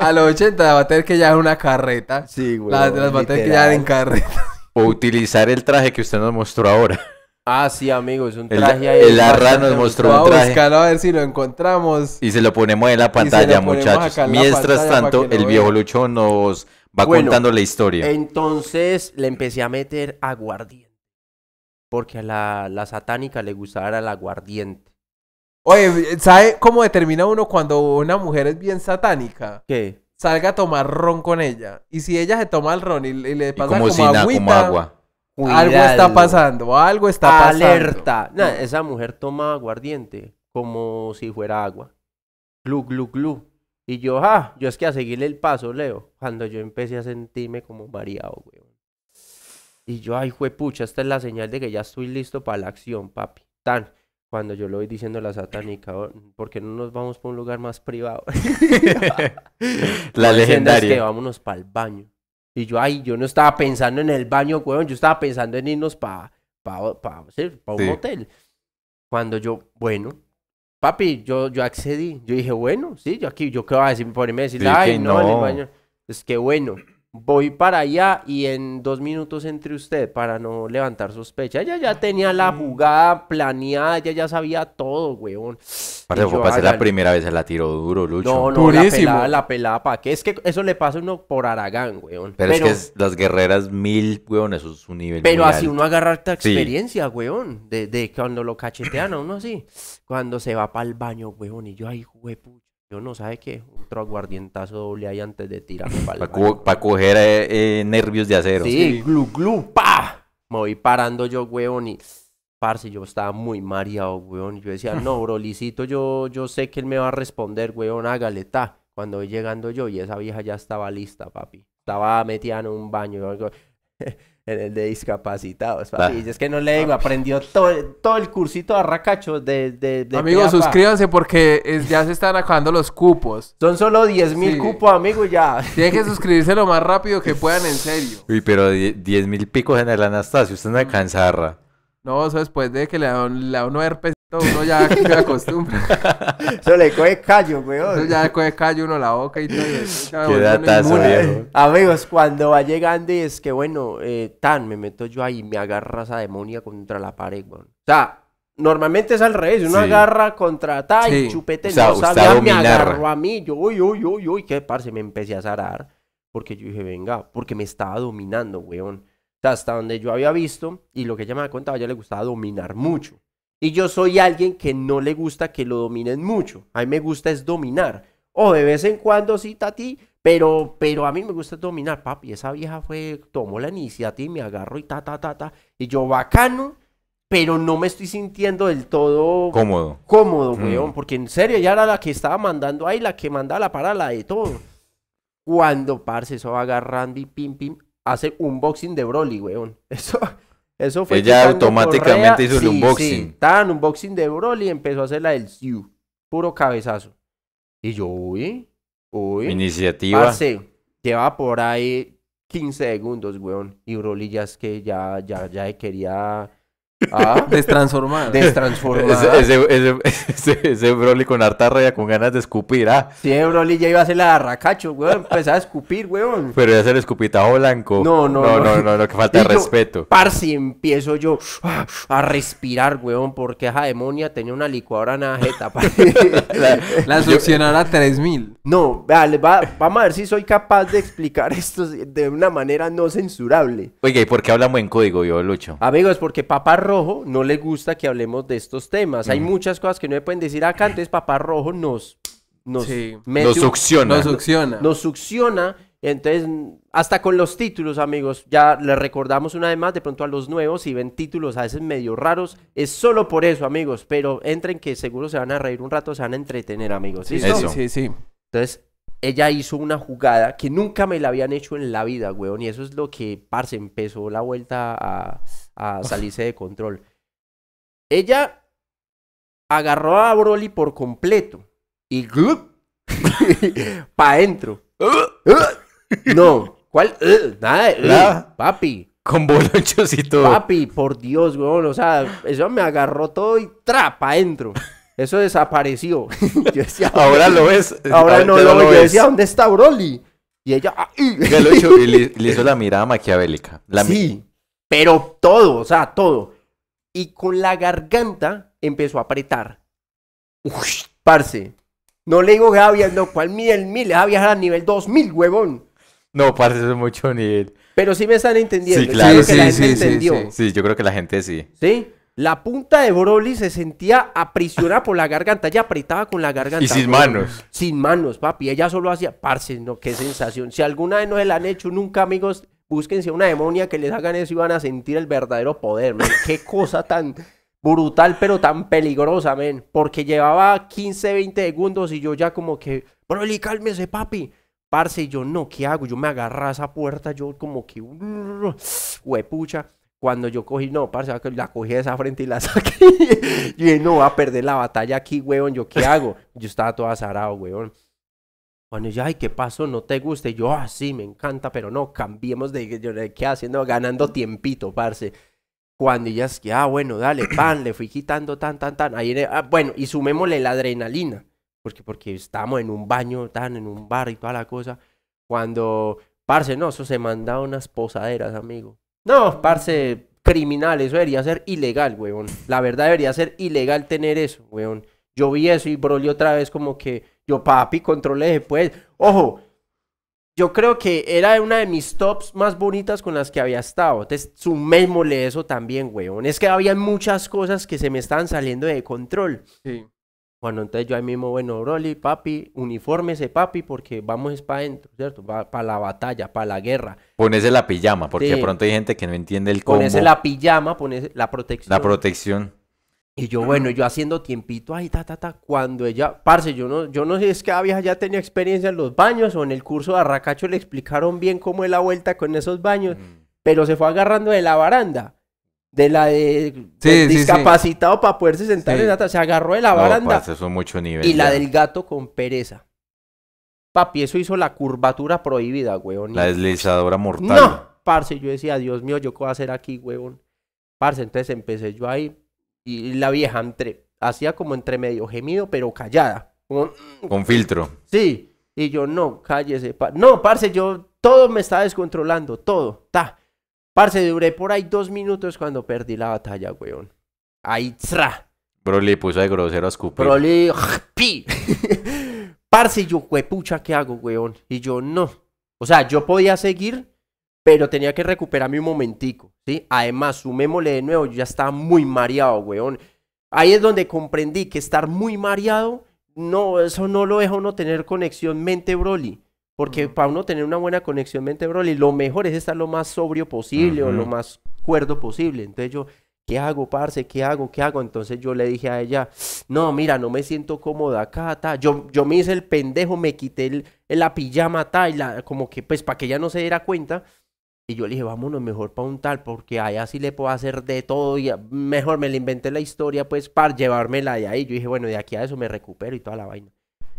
a los 80 va a tener que llevar una carreta. Sí, güey Las, va a tener que llevar en carreta. O utilizar el traje que usted nos mostró ahora. Ah, sí, amigo, es un traje el, ahí. El Arra nos mostró un traje. a ver si lo encontramos. Y se lo ponemos en la pantalla, muchachos. Mientras tanto, el viejo Lucho nos va contando la historia. Entonces le empecé a meter aguardiente. Porque a la, la satánica le gustaba el aguardiente. Oye, ¿sabe cómo determina uno cuando una mujer es bien satánica? ¿Qué? Salga a tomar ron con ella. Y si ella se toma el ron y, le pasa y como, si agua. Algo está pasando, algo está pasando. Alerta. esa mujer toma aguardiente como si fuera agua. Glu, glu, glu. Y yo, ah, yo es que a seguirle el paso, Leo, cuando yo empecé a sentirme como variado, weón. Y yo, ay, juepucha, esta es la señal de que ya estoy listo para la acción, papi. Tan cuando yo lo voy diciendo la satánica, oh, qué no nos vamos para un lugar más privado? [LAUGHS] la legendaria. Es que vámonos para el baño. Y yo, ay, yo no estaba pensando en el baño, weón, yo estaba pensando en irnos para pa, un hotel. Cuando yo, bueno, papi, yo, yo accedí. Yo dije, bueno, sí, yo aquí, yo qué voy a decir, ponerme a decir, ay, no, no, en el baño. Es que bueno voy para allá y en dos minutos entre usted para no levantar sospecha. Ella ya tenía la mm. jugada planeada, ella ya sabía todo, weón. Para fue la primera vez, se la tiró duro, Lucho. No, no, la pelada, la ¿para qué? Es que eso le pasa a uno por Aragán, weón. Pero, es que las guerreras mil, weón, eso es un nivel Pero así uno agarra esta experiencia, weón, de, cuando lo cachetean a uno así, cuando se va para el baño, weón, y yo ahí, weón, yo no sabe qué, aguardientazo doble ahí antes de tirar [LAUGHS] para coger eh, eh, nervios de acero. Sí, glu, glu, pa. Me voy parando yo, weón y... Parce, yo estaba muy mareado, weón. Yo decía, no, bro, licito, yo, yo sé que él me va a responder, weón, hágale, galeta, Cuando voy llegando yo y esa vieja ya estaba lista, papi. Estaba metida en un baño. Yo, [LAUGHS] en el de discapacitados, ah. Y es que no le digo, ah. aprendió todo, todo el cursito a racacho de, de, de Amigos, suscríbanse porque ya se están acabando los cupos. Son solo 10 mil cupos, amigo, ya. Tienen que suscribirse lo más rápido que puedan, en serio. Uy, pero 10 mil picos en el Anastasio, usted no alcanzarra. No, eso después de que le da, un, herpes uno ya se [LAUGHS] acostumbra. [LAUGHS] Eso le coge callo, weón. Eso ya coge callo uno la boca y todo. Qué datazo, Amigos, cuando va llegando y es que, bueno, eh, tan, me meto yo ahí, me agarra esa demonia contra la pared, weón. O sea, normalmente es al revés. Uno agarra contra tan y chupete. O sea, no sabía, me agarró a mí. Yo, uy, uy, uy, uy, qué parce, me empecé a zarar. Porque yo dije, venga, porque me estaba dominando, weón. O sea, hasta donde yo había visto y lo que ella me ha contado, ella le gustaba dominar mucho. Y yo soy alguien que no le gusta que lo dominen mucho. A mí me gusta es dominar. O de vez en cuando sí, Tati, pero, pero a mí me gusta dominar, papi. Esa vieja fue, tomó la iniciativa y me agarro, y ta, ta, ta, ta. Y yo, bacano, pero no me estoy sintiendo del todo... Cómodo. Cómodo, mm. weón. Porque en serio, ya era la que estaba mandando ahí, la que mandaba la parada, la de todo. Cuando, parce, eso va agarrando y pim, pim, hace un boxing de Broly, weón. [LAUGHS] Eso... Eso fue Ella automáticamente hizo el unboxing. unboxing. en un unboxing de Broly empezó a hacer la del Siu. Puro cabezazo. Y yo, uy, uy. Iniciativa. lleva por ahí 15 segundos, weón. Y Broly ya es que ya, ya, ya quería Ah, [LAUGHS] destransformar. Ese, Broly con harta raya, con ganas de escupir, ah. Sí, Broly ya iba a hacer la arracacho, weón. Empezaba a escupir, weón. Pero ya ser escupitajo blanco. No, no, no. No, no, que falta respeto. Par si empiezo yo a respirar, weón, porque esa demonia tenía una licuadora Nada la, [LAUGHS] succionara a 3000. No, vale, vamos a ver si soy capaz de explicar esto de una manera no censurable. Oye ¿y por qué hablamos en código, yo, Lucho? Amigos, porque papá Rojo no le gusta que hablemos de estos temas. Hay muchas cosas que no le pueden decir acá, entonces Papá Rojo nos... Nos, succiona. nos succiona. entonces, hasta con los títulos, amigos, ya le recordamos una vez más, de pronto a los nuevos, Y ven títulos a veces medio raros, es solo por eso, amigos, pero entren que seguro se van a reír un rato, se van a entretener, amigos. Sí, sí, sí. Entonces, ella hizo una jugada que nunca me la habían hecho en la vida, weón, y eso es lo que, parce, empezó la vuelta a a salirse de control. Ella agarró a Broly por completo y [LAUGHS] pa' adentro. [LAUGHS] no, ¿cuál? Eh, nada, eh, papi. Con bolonchos y todo. Papi, por Dios, weón. O sea, eso me agarró todo y tra, pa' adentro. Eso desapareció. [LAUGHS] yo decía, ahora lo ves. Ahora no lo, Yo decía, ¿dónde está Broly? Y ella. Ah, y... le, hizo, la mirada maquiavélica. La sí pero todo, o sea, todo. Y con la garganta empezó a apretar. Uf, parce. No le digo Javier, no, ¿cuál mil? Le va a viajar a nivel 2000, huevón. No, parce, eso es mucho nivel. Pero sí me están entendiendo. Sí, claro, sí, sí, sí, sí, yo creo que la gente sí. ¿Sí? La punta de Broly se sentía aprisionada por la garganta. Ella apretaba con la garganta. Y sin manos. Sin manos, papi. Ella solo hacía, parce, no, qué sensación. Si alguna vez no se la han hecho nunca, amigos, búsquense una demonia que les hagan eso y van a sentir el verdadero poder, [LAUGHS] Qué cosa tan brutal, pero tan peligrosa, men. Porque llevaba 15, 20 segundos y yo ya como que, Broly, cálmese, papi. Parce, yo no, ¿qué hago? Yo me agarré a esa puerta, yo como que, huepucha. Cuando yo cogí, no, parce, la cogí de esa frente y la [LAUGHS] saqué. yo dije, no, va a perder la batalla aquí, weón. Yo, ¿qué hago? Yo estaba todo azarado, weón ya, ay, ¿qué pasó? ¿No te guste, yo, así ah, sí, me encanta, pero no, cambiemos de, de, de qué haciendo, ganando tiempito, parce. Cuando ya es que, ah, bueno, dale, [CLEARS THROAT] pan, le fui quitando tan, tan, tan. Ahí, ah, bueno, y sumémosle la adrenalina, porque, porque estábamos en un baño, tan, en un bar y toda la cosa. Cuando, parce, no, eso se manda unas posaderas, amigo. No, parce, criminal, eso debería ser ilegal, weón. La verdad debería ser ilegal tener eso, weón. Yo vi eso y broli otra vez como que yo, papi, controle pues. Ojo, yo creo que era una de mis tops más bonitas con las que había estado. Entonces, sumémosle eso también, weón. Es que había muchas cosas que se me estaban saliendo de control. Sí. Bueno, entonces yo ahí mismo, bueno, Broly, papi, uniforme, ese papi, porque vamos para adentro, ¿cierto? Para la batalla, para la guerra. Ponese la pijama, porque de pronto hay gente que no entiende el cómo. Ponese la pijama, ponese la protección. La protección. Y yo, bueno, yo haciendo tiempito ahí, ta, ta, ta, cuando ella, parce, yo no, yo no sé, es que la vieja ya tenía experiencia en los baños o en el curso de Arracacho le explicaron bien cómo es la vuelta con esos baños, mm. pero se fue agarrando de la baranda, de la de, discapacitado para poderse sentar en se agarró de la baranda. Parce, eso mucho nivel, y la del gato con pereza. Papi, eso hizo la curvatura prohibida, weón. La deslizadora mortal. No, parce, yo decía, Dios mío, ¿yo qué voy a hacer aquí, weón? Parce, entonces empecé yo ahí y la vieja entre, hacía como entre medio gemido, pero callada. Con filtro. Sí. Y yo, no, cállese. no, parce, yo, todo me está descontrolando, todo. Ta. Parce, duré por ahí dos minutos cuando perdí la batalla, weón. Ahí, tra. Broly puso de grosero a escupir. Broly, pi. [LAUGHS] parce, yo, pucha, ¿qué hago, weón? Y yo, no. O sea, yo podía seguir, pero tenía que recuperar mi momentico. ¿sí? Además, sumémosle de nuevo, ya estaba muy mareado, weón. Ahí es donde comprendí que estar muy mareado, no, eso no lo deja uno tener conexión mente broly Porque para uno tener una buena conexión mente broly lo mejor es estar lo más sobrio posible o lo más cuerdo posible. Entonces yo, ¿qué hago, parce? ¿Qué hago? ¿Qué hago? Entonces yo le dije a ella, no, mira, no me siento cómoda acá, ta. Yo, yo me hice el pendejo, me quité el, la pijama, ta, y la, como que, pues, para que ella no se diera cuenta. Y yo le dije, vámonos mejor para un tal, porque allá sí le puedo hacer de todo. Y mejor me le inventé la historia, pues, para llevármela de ahí. Yo dije, bueno, de aquí a eso me recupero y toda la vaina.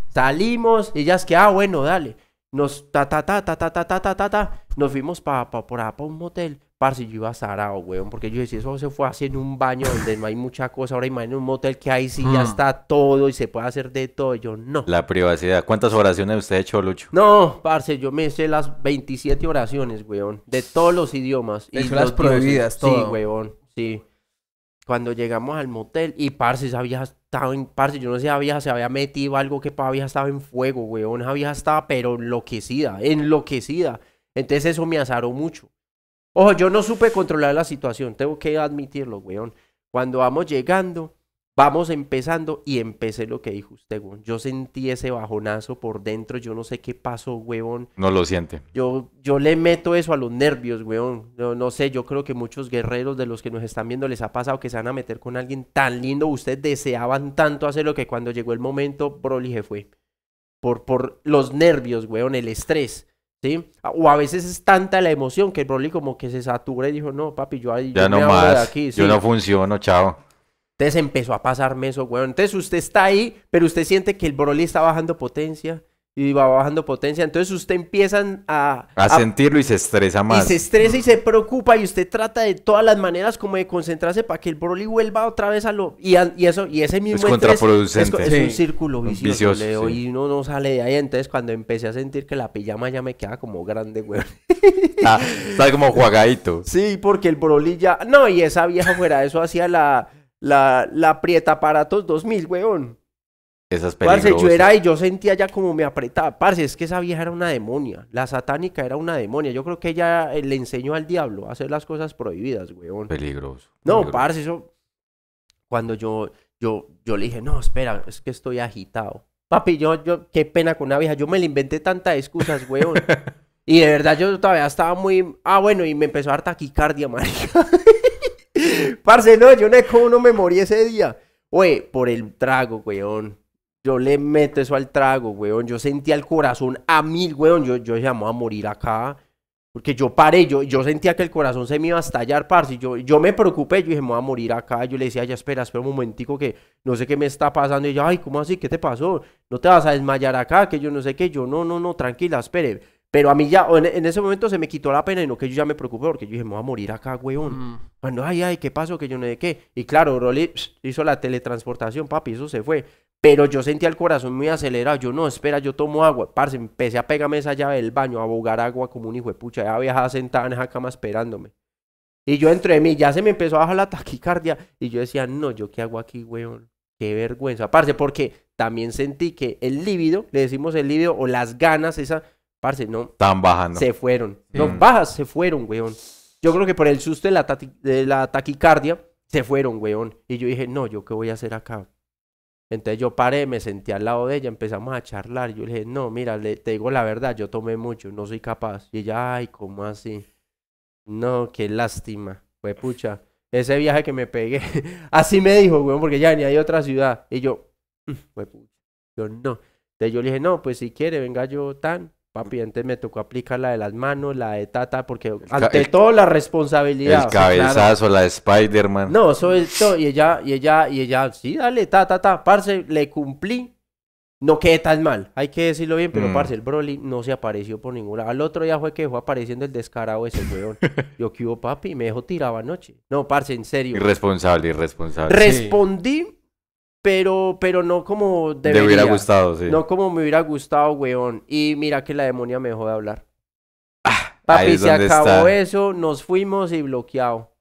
Salimos y ya es que, ah, bueno, dale. Nos, ta, ta, ta, ta, ta, ta, ta, ta, Nos fuimos para por para un motel parce, yo iba sarao, weón, porque yo decía, eso se fue así en un baño donde no hay mucha cosa, ahora imagínate un motel que ahí sí ya hmm. está todo y se puede hacer de todo, yo no. La privacidad, ¿cuántas oraciones usted ha hecho, Lucho? No, parce, yo me hice las 27 oraciones, weón, de todos los idiomas. Y las prohibidas, todo. Sí, weón, sí. Cuando llegamos al motel y parce, esa vieja estaba en, parce, yo no sé, vieja se había metido algo que para vieja estaba en fuego, weón, esa vieja estaba pero enloquecida, enloquecida. Entonces eso me azaró mucho. Ojo, yo no supe controlar la situación, tengo que admitirlo, weón. Cuando vamos llegando, vamos empezando y empecé lo que dijo usted, weón. Yo sentí ese bajonazo por dentro, yo no sé qué pasó, weón. No lo siente. Yo, yo le meto eso a los nervios, weón. No, sé, yo creo que muchos guerreros de los que nos están viendo les ha pasado que se van a meter con alguien tan lindo. Ustedes deseaban tanto hacerlo que cuando llegó el momento, Broly se fue. Por, por los nervios, weón, el estrés. O a veces es tanta la emoción que el Broly como que se satura y dijo, no, papi, yo, ya no más, Yo no funciono, chao. Entonces empezó a pasarme eso, weón. Entonces usted está ahí, pero usted siente que el Broly está bajando potencia y va bajando potencia. Entonces usted empieza a, a, sentirlo y se estresa más. Y se estresa y se preocupa y usted trata de todas las maneras como de concentrarse para que el Broly vuelva otra vez a lo... Y, y eso, y ese mismo... Es contraproducente. Es, un círculo vicioso, y uno no sale de ahí. Entonces cuando empecé a sentir que la pijama ya me queda como grande, güey. Ah, está como jugadito. [LAUGHS] Sí, porque el Broly ya... No, y esa vieja fuera eso hacía la... La, la prieta aparatos 2000, weón. Parce, yo era y yo sentía ya como me apretaba. Parce, es que esa vieja era una demonia. La satánica era una demonia. Yo creo que ella eh, le enseñó al diablo a hacer las cosas prohibidas, weón. Peligroso. No, parce, eso... Cuando yo, yo, yo le dije, no, espera, es que estoy agitado. Papi, yo, yo, qué pena con una vieja. Yo me le inventé tantas excusas, weón. [LAUGHS] y de verdad yo todavía estaba muy... Ah, bueno, y me empezó a dar taquicardia, marica. [LAUGHS] parce, no, yo no es como no me morí ese día. Oye, por el trago, weón. Yo le meto eso al trago, weón. Yo sentía el corazón a mil, weón. Yo, yo voy a morir acá. Porque yo paré, yo, yo sentía que el corazón se me iba a estallar, parce. Yo, yo me preocupé, yo dije, me voy a morir acá. Yo le decía, ya espera, espera un momentico que no sé qué me está pasando. Y yo, ay, ¿cómo así? ¿Qué te pasó? No te vas a desmayar acá, que yo no sé qué. Yo, no, no, no, tranquila, espere. Pero a mí ya, en, ese momento se me quitó la pena y no que yo ya me preocupé porque yo dije, me voy a morir acá, weón. Bueno, ay, ay, ¿qué pasó? Que yo no sé qué. Y claro, Rolly hizo la teletransportación, papi, eso se fue. Pero yo sentía el corazón muy acelerado. Yo, no, espera, yo tomo agua. Parce, empecé a pegarme esa llave del baño, a abogar agua como un hijo de pucha. Ya viajaba sentada en esa cama esperándome. Y yo entre mí, ya se me empezó a bajar la taquicardia. Y yo decía, no, ¿yo qué hago aquí, weón? Qué vergüenza. Parce, porque también sentí que el líbido, le decimos el líbido, o las ganas, esa, parce, no. tan bajando. Se fueron. No, mm. bajas, se fueron, weón. Yo creo que por el susto de la, de la taquicardia, se fueron, weón. Y yo dije, no, ¿yo qué voy a hacer acá? Entonces yo paré, me sentí al lado de ella, empezamos a charlar. Yo le dije, no, mira, le, te digo la verdad, yo tomé mucho, no soy capaz. Y ella, ay, ¿cómo así? No, qué lástima. Fue pucha. Ese viaje que me pegué. [LAUGHS] así me dijo, weón, porque ya ni hay otra ciudad. Y yo, mm, fue pucha. Yo no. Entonces yo le dije, no, pues si quiere, venga yo tan. Papi, antes me tocó aplicar la de las manos, la de tata, porque ante todo la responsabilidad. El cabezazo, la de Spider-Man. No, eso es todo. Y ella, y ella, y ella, sí, dale, tata, tata, Parce, le cumplí. No quedé tan mal, hay que decirlo bien, pero mm. parce, el Broly no se apareció por ninguna. Al otro día fue que fue apareciendo el descarado ese weón. [LAUGHS] Yo, que papi? Me dejó tiraba anoche. No, parce, en serio. Irresponsable, irresponsable. Respondí pero, pero no como debería. hubiera gustado, sí. No como me hubiera gustado, weón. Y mira que la demonia me dejó de hablar. Ah, Papi, se acabó eso, nos fuimos y bloqueado.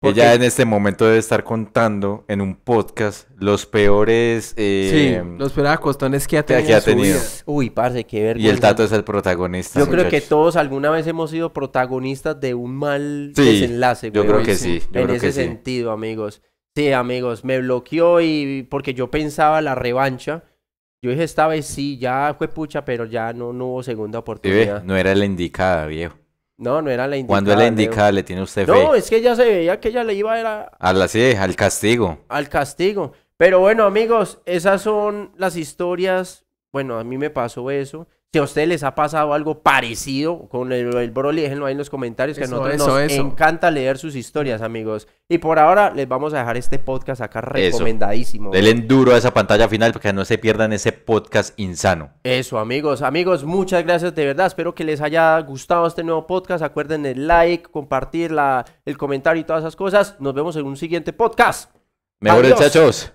Ella en este momento debe estar contando en un podcast los peores... Eh, sí, los peores acostones que ha tenido. Uy, parce, qué vergüenza. Y el Tato es el protagonista. Yo creo que todos alguna vez hemos sido protagonistas de un mal desenlace. Yo creo que sí. en ese sentido, amigos. Sí, amigos, me bloqueó y porque yo pensaba la revancha. Yo dije, esta vez sí, ya fue pucha, pero ya no, hubo segunda oportunidad. no era la indicada, viejo. No, no era la indicada. Cuando era la indicada le tiene usted fe. No, es que ya se veía que ella le iba a la, al castigo. Al castigo. Pero bueno, amigos, esas son las historias. Bueno, a mí me pasó eso. Si a ustedes les ha pasado algo parecido con el, Broly, déjenlo ahí en los comentarios, que a nosotros nos encanta leer sus historias, amigos. Y por ahora les vamos a dejar este podcast acá recomendadísimo. Denle duro a esa pantalla final para que no se pierdan ese podcast insano. Eso, amigos. Amigos, muchas gracias de verdad. Espero que les haya gustado este nuevo podcast. Acuerden el like, compartir el comentario y todas esas cosas. Nos vemos en un siguiente podcast. Mejores, chachos.